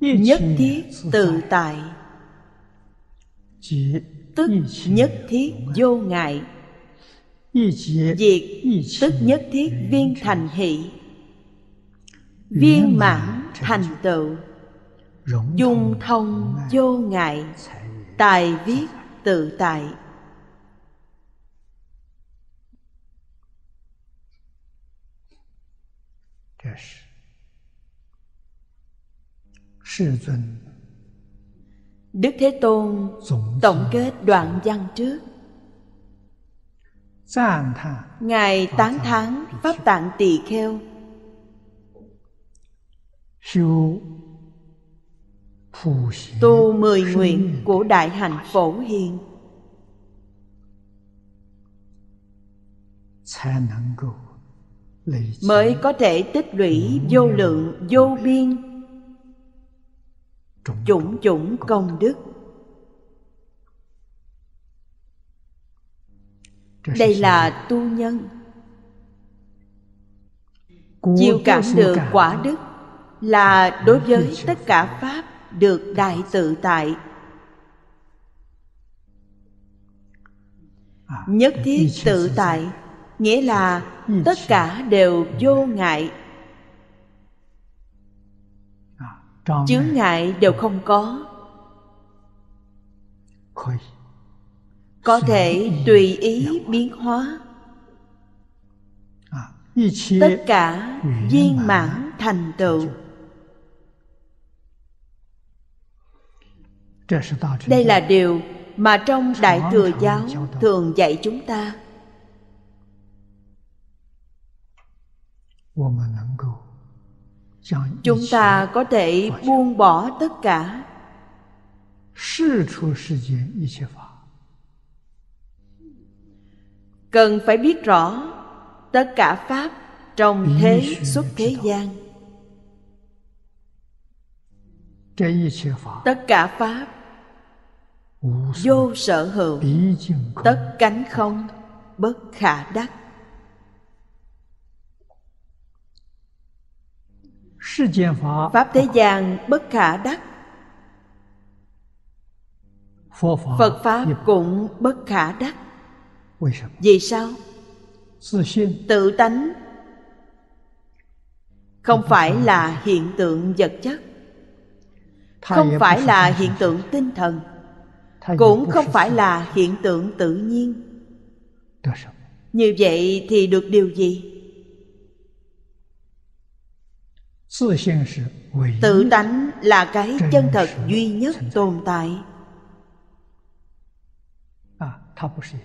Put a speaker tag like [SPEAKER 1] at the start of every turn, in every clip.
[SPEAKER 1] nhất thiết tự tại tức nhất thiết vô ngại diệt tức nhất thiết viên thành hỷ viên mãn thành tựu dung thông vô ngại tài viết tự tại Yes. Đức Thế Tôn tổng kết đoạn văn trước Ngài tán thắng Pháp Tạng Tỳ Kheo Tu mười nguyện của Đại Hạnh Phổ Hiền Mới có thể tích lũy vô lượng vô biên chủng chủng công đức đây là tu nhân chiêu cảm được quả đức là đối với tất cả pháp được đại tự tại à, nhất thiết tự tại nghĩa là tất cả đều vô ngại chướng ngại đều không có có thể tùy ý biến hóa à, tất cả viên mãn thành tựu đây là điều mà trong đại thừa giáo thường dạy chúng ta chúng ta có thể buông bỏ tất cả cần phải biết rõ tất cả pháp trong thế xuất thế gian tất cả pháp vô sở hữu tất cánh không bất khả đắc Pháp thế gian bất khả đắc Phật Pháp cũng bất khả đắc Vì sao? Tự tánh Không phải là hiện tượng vật chất Không phải là hiện tượng tinh thần Cũng không phải là hiện tượng tự nhiên Như vậy thì được điều gì? tự tánh là cái chân thật duy nhất tồn tại à,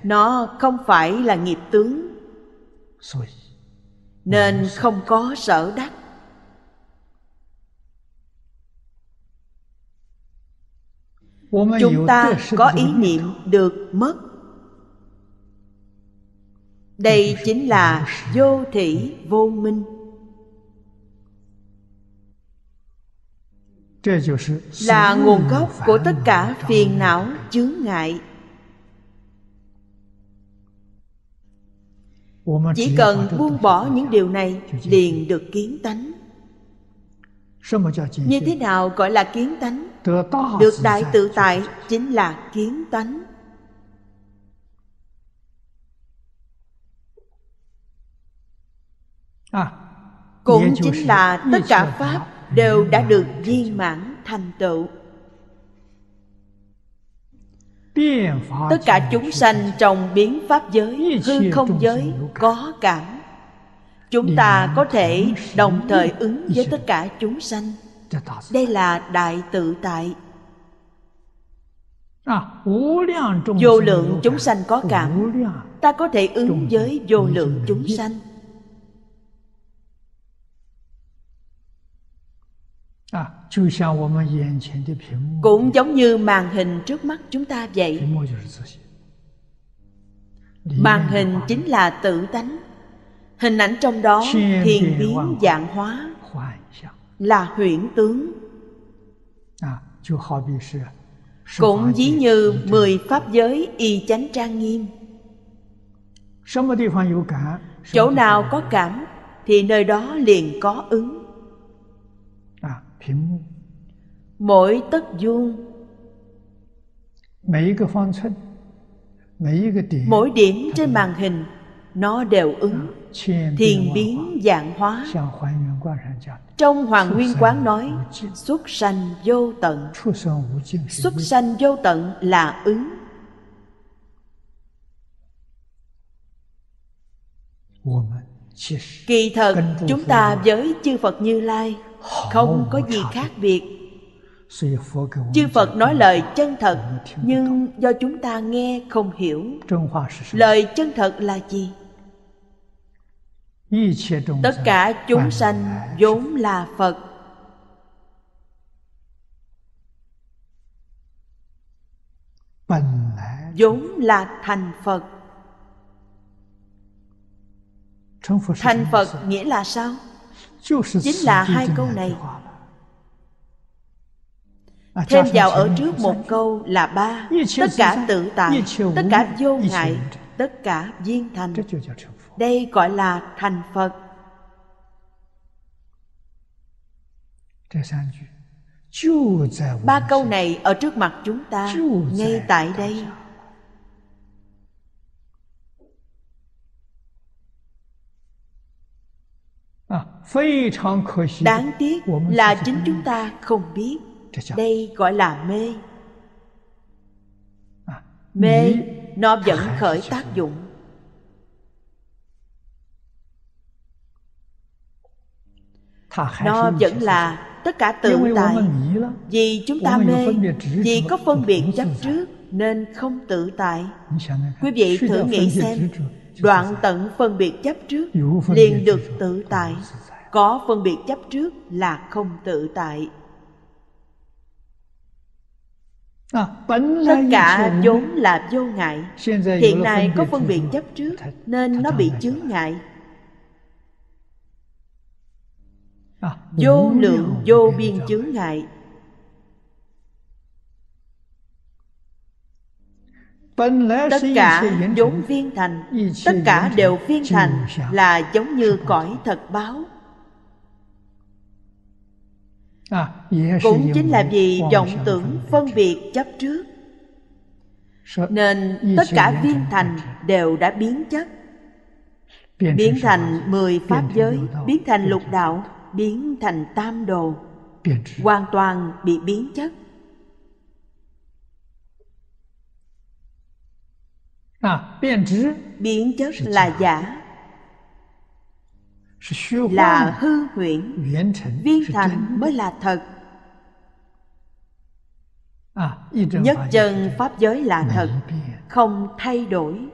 [SPEAKER 1] nó không phải là nghiệp tướng nên không có sở đắc chúng ta có ý niệm được mất đây chính là vô thị vô minh là nguồn gốc của tất cả phiền não chướng ngại chỉ cần buông bỏ những điều này liền được kiến tánh như thế nào gọi là kiến tánh được đại tự tại chính là kiến tánh cũng chính là tất cả pháp đều đã được viên mãn thành tựu tất cả chúng sanh trong biến pháp giới hư không giới có cảm chúng ta có thể đồng thời ứng với tất cả chúng sanh đây là đại tự tại vô lượng chúng sanh có cảm ta có thể ứng với vô lượng chúng sanh Cũng giống như màn hình trước mắt chúng ta vậy Màn hình chính là tự tánh Hình ảnh trong đó thiền biến dạng hóa Là huyễn tướng Cũng ví như mười pháp giới y chánh trang nghiêm Chỗ nào có cảm Thì nơi đó liền có ứng mỗi tất vuông mỗi điểm trên màn hình nó đều ứng thiền biến dạng hóa trong hoàng nguyên quán nói xuất sanh vô tận xuất sanh vô tận là ứng kỳ thật chúng ta với chư phật như lai không có gì khác biệt chư phật nói lời chân thật nhưng do chúng ta nghe không hiểu lời chân thật là gì tất cả chúng sanh vốn là phật vốn là thành phật thành phật nghĩa là sao chính là hai câu này thêm vào ở trước một câu là ba tất cả tự tại tất cả vô ngại tất cả viên thành đây gọi là thành phật ba câu này ở trước mặt chúng ta ngay tại đây đáng tiếc là chính chúng ta không biết đây gọi là mê à, mê nó vẫn khởi tác dụng nó vẫn là tất cả tự tại vì chúng ta mê vì có phân biệt chấp trước nên không tự tại quý vị thử nghĩ xem đoạn tận phân biệt chấp trước liền được tự tại có phân biệt chấp trước là không tự tại à, tất cả vốn là vô ngại hiện nay có phân biệt chấp trước nên nó bị à, chướng ngại vô lượng vô biên chướng ngại tất cả vốn viên thành tất cả đều viên thành là giống như cõi thật báo À, cũng chính là vì vọng tưởng phân biệt chấp trước nên tất cả viên thành đều đã biến chất biến thành mười pháp giới biến thành lục đạo biến thành tam đồ hoàn toàn bị biến chất à, biến chất là giả là hư huyễn viên thành mới là thật nhất chân pháp giới là thật không thay đổi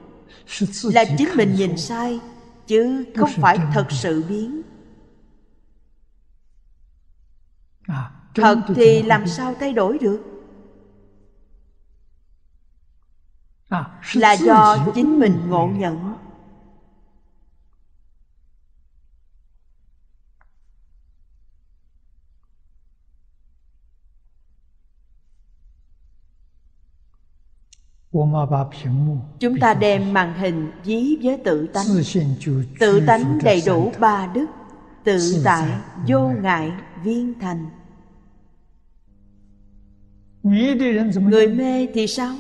[SPEAKER 1] là chính mình nhìn sai chứ không phải thật sự biến thật thì làm sao thay đổi được là do chính mình ngộ nhận Chúng ta đem màn hình dí với tự tánh Tự tánh đầy đủ ba đức Tự tại vô ngại viên thành Người mê thì sao?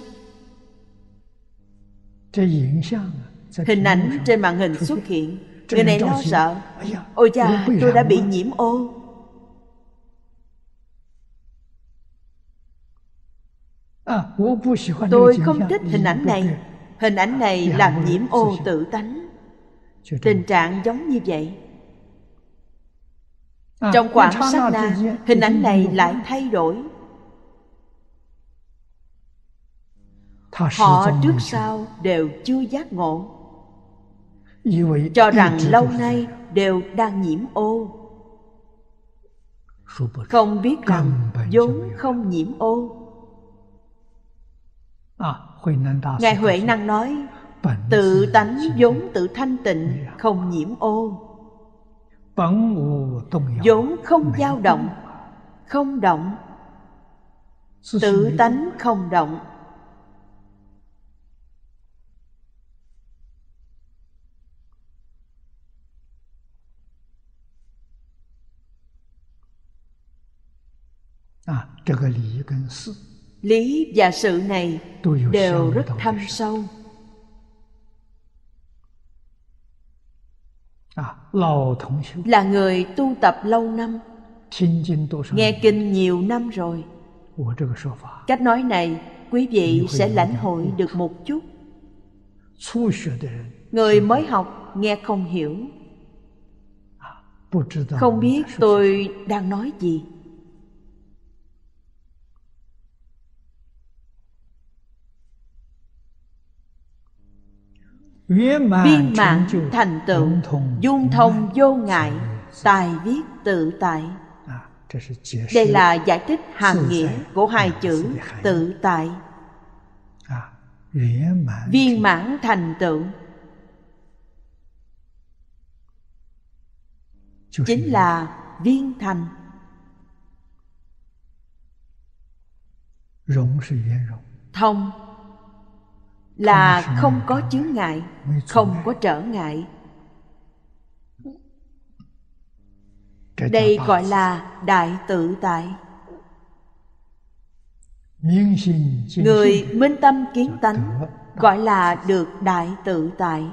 [SPEAKER 1] Hình ảnh trên màn hình xuất hiện Người này lo sợ Ôi cha tôi đã bị nhiễm ô À, Tôi không thích hình ảnh này Hình ảnh này làm nhiễm ô tự tánh Tình trạng giống như vậy
[SPEAKER 2] à, Trong khoảng sát na Hình ảnh này lại
[SPEAKER 1] thay đổi Họ trước sau đều chưa giác ngộ Cho rằng lâu nay đều đang nhiễm ô Không biết rằng vốn không nhiễm ô À, Ngài Huệ Năng nói Tự tánh vốn tự thanh tịnh Không nhiễm ô vốn không dao động Không động Tự tánh không động À, cái lý sự lý và sự này đều rất thâm sâu à, là người tu tập lâu năm nghe kinh nhiều năm rồi cách nói này quý vị sẽ lãnh hội được một chút người mới học nghe không hiểu à, không biết tôi đang nói gì Viên mạng thành tựu Dung thông vô ngại Tài viết tự tại à, Đây là giải thích hàm nghĩa Của hai chữ tự tại à, Viên mãn thành tựu Chính là viên thành Thông là không có chướng ngại không có trở ngại đây gọi là đại tự tại người minh tâm kiến tánh gọi là được đại tự tại